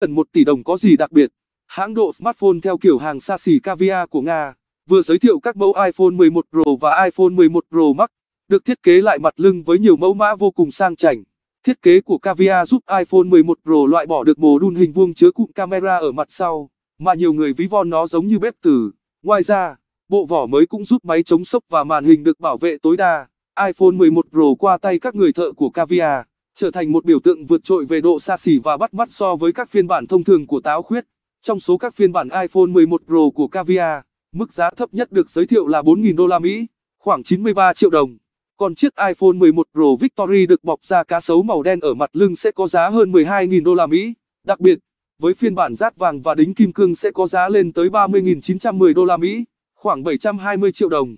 Ẩn 1 tỷ đồng có gì đặc biệt? Hãng độ smartphone theo kiểu hàng xa xỉ caviar của Nga vừa giới thiệu các mẫu iPhone 11 Pro và iPhone 11 Pro Max, được thiết kế lại mặt lưng với nhiều mẫu mã vô cùng sang chảnh. Thiết kế của caviar giúp iPhone 11 Pro loại bỏ được mồ đun hình vuông chứa cụm camera ở mặt sau, mà nhiều người ví von nó giống như bếp từ. Ngoài ra, bộ vỏ mới cũng giúp máy chống sốc và màn hình được bảo vệ tối đa. iPhone 11 Pro qua tay các người thợ của caviar trở thành một biểu tượng vượt trội về độ xa xỉ và bắt mắt so với các phiên bản thông thường của táo khuyết. Trong số các phiên bản iPhone 11 Pro của Caviar, mức giá thấp nhất được giới thiệu là 4.000 đô la Mỹ, khoảng 93 triệu đồng. Còn chiếc iPhone 11 Pro Victory được bọc da cá sấu màu đen ở mặt lưng sẽ có giá hơn 12.000 đô la Mỹ. Đặc biệt, với phiên bản rát vàng và đính kim cương sẽ có giá lên tới 30.910 đô la Mỹ, khoảng 720 triệu đồng.